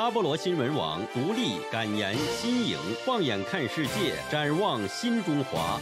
阿波罗新闻网独立、感言、新颖，放眼看世界，展望新中华。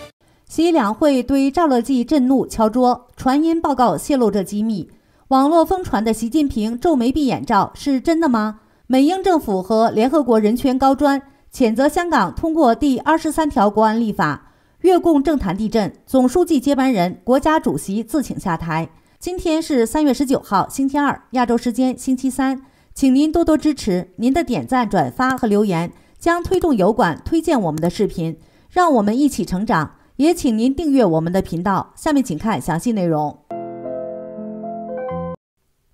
习两会对赵乐际震怒，敲桌传音报告泄露这机密。网络疯传的习近平皱眉闭眼照是真的吗？美英政府和联合国人权高专谴责香港通过第二十三条国安立法。越共政坛地震，总书记接班人、国家主席自请下台。今天是三月十九号，星期二，亚洲时间星期三。请您多多支持，您的点赞、转发和留言将推动油管推荐我们的视频，让我们一起成长。也请您订阅我们的频道。下面请看详细内容。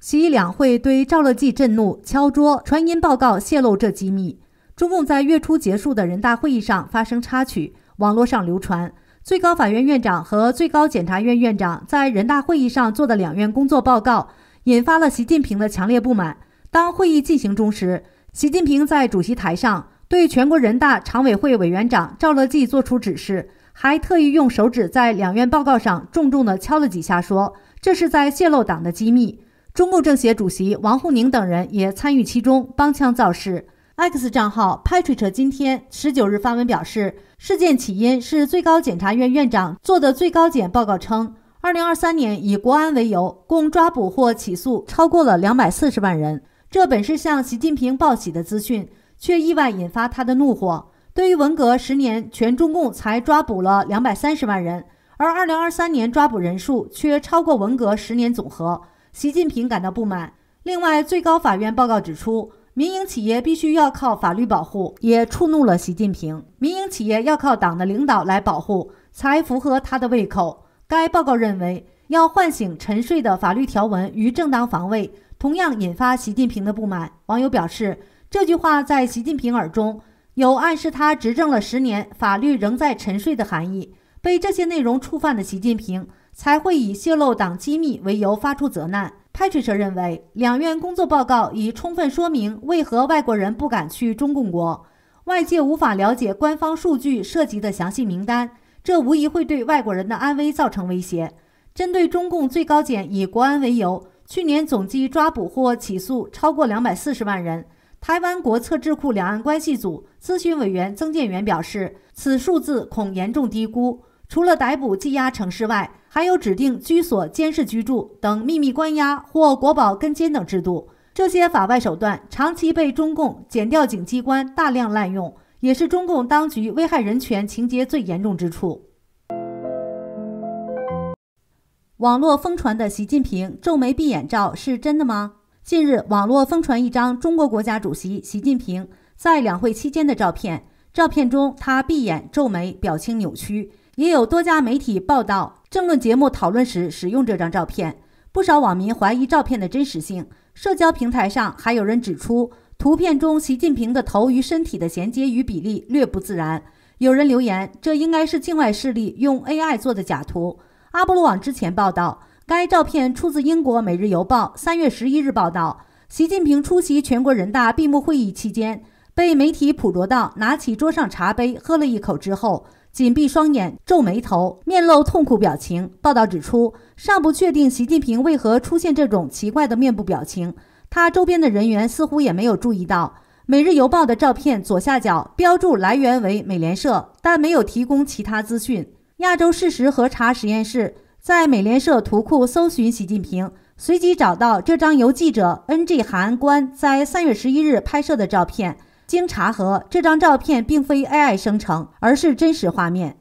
习两会对赵乐际震怒，敲桌传音报告泄露这机密。中共在月初结束的人大会议上发生插曲，网络上流传最高法院院长和最高检察院院长在人大会议上做的两院工作报告，引发了习近平的强烈不满。当会议进行中时，习近平在主席台上对全国人大常委会委员长赵乐际作出指示，还特意用手指在两院报告上重重地敲了几下，说这是在泄露党的机密。中共政协主席王沪宁等人也参与其中，帮腔造势。X 账号 Patrick 今天十九日发文表示，事件起因是最高检察院院长做的最高检报告称，二零二三年以国安为由共抓捕或起诉超过了两百四十万人。这本是向习近平报喜的资讯，却意外引发他的怒火。对于文革十年，全中共才抓捕了两百三十万人，而二零二三年抓捕人数却超过文革十年总和，习近平感到不满。另外，最高法院报告指出，民营企业必须要靠法律保护，也触怒了习近平。民营企业要靠党的领导来保护，才符合他的胃口。该报告认为，要唤醒沉睡的法律条文与正当防卫。同样引发习近平的不满。网友表示，这句话在习近平耳中有暗示他执政了十年，法律仍在沉睡的含义。被这些内容触犯的习近平才会以泄露党机密为由发出责难。派崔什认为，两院工作报告已充分说明为何外国人不敢去中共国。外界无法了解官方数据涉及的详细名单，这无疑会对外国人的安危造成威胁。针对中共最高检以国安为由。去年总计抓捕或起诉超过两百四十万人。台湾国策智库两岸关系组咨询委员曾建元表示，此数字恐严重低估。除了逮捕、羁押、城市外，还有指定居所监视居住等秘密关押或国保跟监等制度。这些法外手段长期被中共检调警机关大量滥用，也是中共当局危害人权情节最严重之处。网络疯传的习近平皱眉闭眼照是真的吗？近日，网络疯传一张中国国家主席习近平在两会期间的照片，照片中他闭眼皱眉，表情扭曲。也有多家媒体报道，政论节目讨论时使用这张照片。不少网民怀疑照片的真实性。社交平台上还有人指出，图片中习近平的头与身体的衔接与比例略不自然。有人留言，这应该是境外势力用 AI 做的假图。阿波罗网之前报道，该照片出自英国《每日邮报》三月十一日报道，习近平出席全国人大闭幕会议期间，被媒体捕捉到拿起桌上茶杯喝了一口之后，紧闭双眼、皱眉头、面露痛苦表情。报道指出，尚不确定习近平为何出现这种奇怪的面部表情，他周边的人员似乎也没有注意到。《每日邮报》的照片左下角标注来源为美联社，但没有提供其他资讯。亚洲事实核查实验室在美联社图库搜寻习近平，随即找到这张由记者 N.G. 韩官在三月十一日拍摄的照片。经查核，这张照片并非 AI 生成，而是真实画面。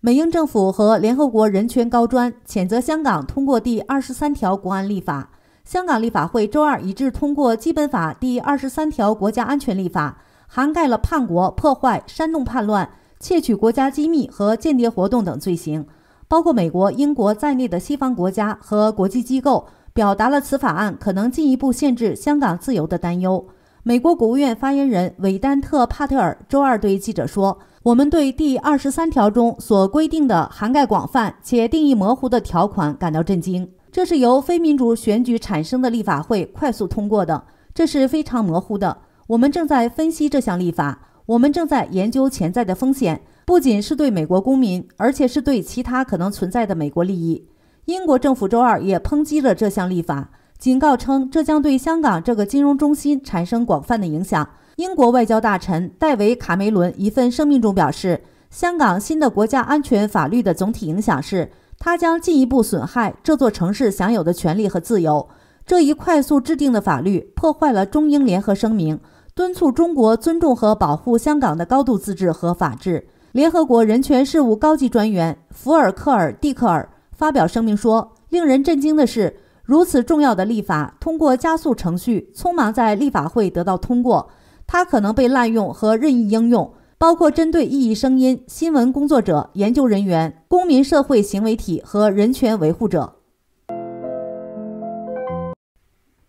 美英政府和联合国人权高专谴责香港通过第二十三条国安立法。香港立法会周二一致通过《基本法》第二十三条国家安全立法。涵盖了叛国、破坏、煽动叛乱、窃取国家机密和间谍活动等罪行。包括美国、英国在内的西方国家和国际机构表达了此法案可能进一步限制香港自由的担忧。美国国务院发言人韦丹特·帕特尔周二对记者说：“我们对第二十三条中所规定的涵盖广泛且定义模糊的条款感到震惊。这是由非民主选举产生的立法会快速通过的，这是非常模糊的。”我们正在分析这项立法，我们正在研究潜在的风险，不仅是对美国公民，而且是对其他可能存在的美国利益。英国政府周二也抨击了这项立法，警告称这将对香港这个金融中心产生广泛的影响。英国外交大臣戴维·卡梅伦一份声明中表示，香港新的国家安全法律的总体影响是，它将进一步损害这座城市享有的权利和自由。这一快速制定的法律破坏了中英联合声明。敦促中国尊重和保护香港的高度自治和法治。联合国人权事务高级专员福尔克尔·蒂克尔发表声明说：“令人震惊的是，如此重要的立法通过加速程序匆忙在立法会得到通过，它可能被滥用和任意应用，包括针对异议声音、新闻工作者、研究人员、公民社会行为体和人权维护者。”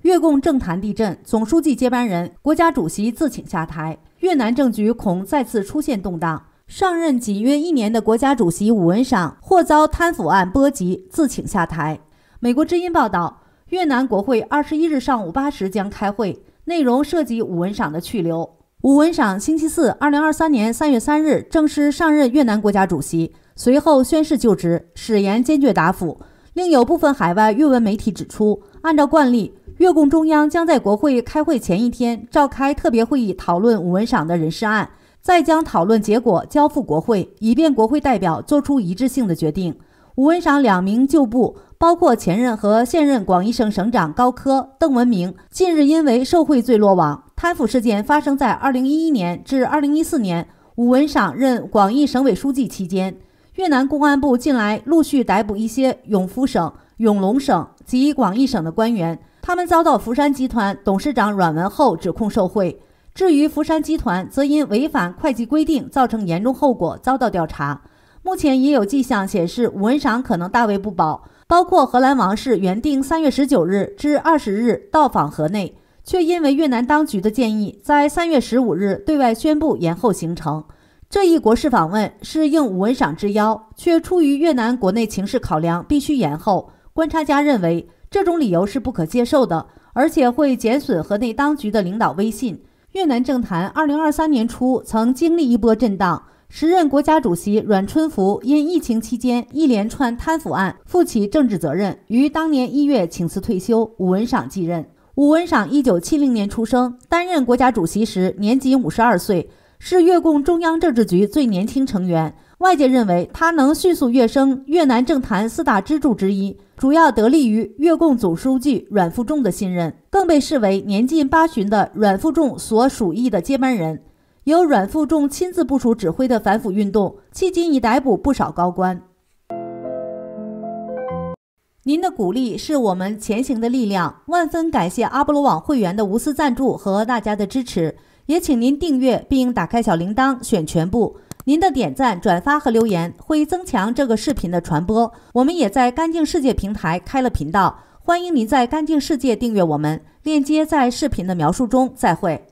越共政坛地震，总书记接班人、国家主席自请下台，越南政局恐再次出现动荡。上任仅约一年的国家主席武文赏或遭贪腐案波及，自请下台。美国之音报道，越南国会二十一日上午八时将开会，内容涉及武文赏的去留。武文赏星期四（二零二三年三月三日）正式上任越南国家主席，随后宣誓就职，誓言坚决答复。另有部分海外越文媒体指出，按照惯例。越共中央将在国会开会前一天召开特别会议，讨论武文赏的人事案，再将讨论结果交付国会，以便国会代表做出一致性的决定。武文赏两名旧部，包括前任和现任广义省省长高科、邓文明，近日因为受贿罪落网。贪腐事件发生在二零一一年至二零一四年，武文赏任广义省委书记期间。越南公安部近来陆续逮捕一些永福省、永隆省及广义省的官员。他们遭到福山集团董事长阮文厚指控受贿。至于福山集团，则因违反会计规定，造成严重后果，遭到调查。目前也有迹象显示，吴文赏可能大位不保。包括荷兰王室原定三月十九日至二十日到访河内，却因为越南当局的建议，在三月十五日对外宣布延后行程。这一国事访问是应吴文赏之邀，却出于越南国内情势考量，必须延后。观察家认为。这种理由是不可接受的，而且会减损河内当局的领导威信。越南政坛二零二三年初曾经历一波震荡，时任国家主席阮春福因疫情期间一连串贪腐案负起政治责任，于当年一月请辞退休，武文赏继任。武文赏一九七零年出生，担任国家主席时年仅五十二岁。是越共中央政治局最年轻成员，外界认为他能迅速跃升越南政坛四大支柱之一，主要得力于越共总书记阮富仲的信任，更被视为年近八旬的阮富仲所属意的接班人。由阮富仲亲自部署指挥的反腐运动，迄今已逮捕不少高官。您的鼓励是我们前行的力量，万分感谢阿波罗网会员的无私赞助和大家的支持。也请您订阅并打开小铃铛，选全部。您的点赞、转发和留言会增强这个视频的传播。我们也在干净世界平台开了频道，欢迎您在干净世界订阅我们，链接在视频的描述中。再会。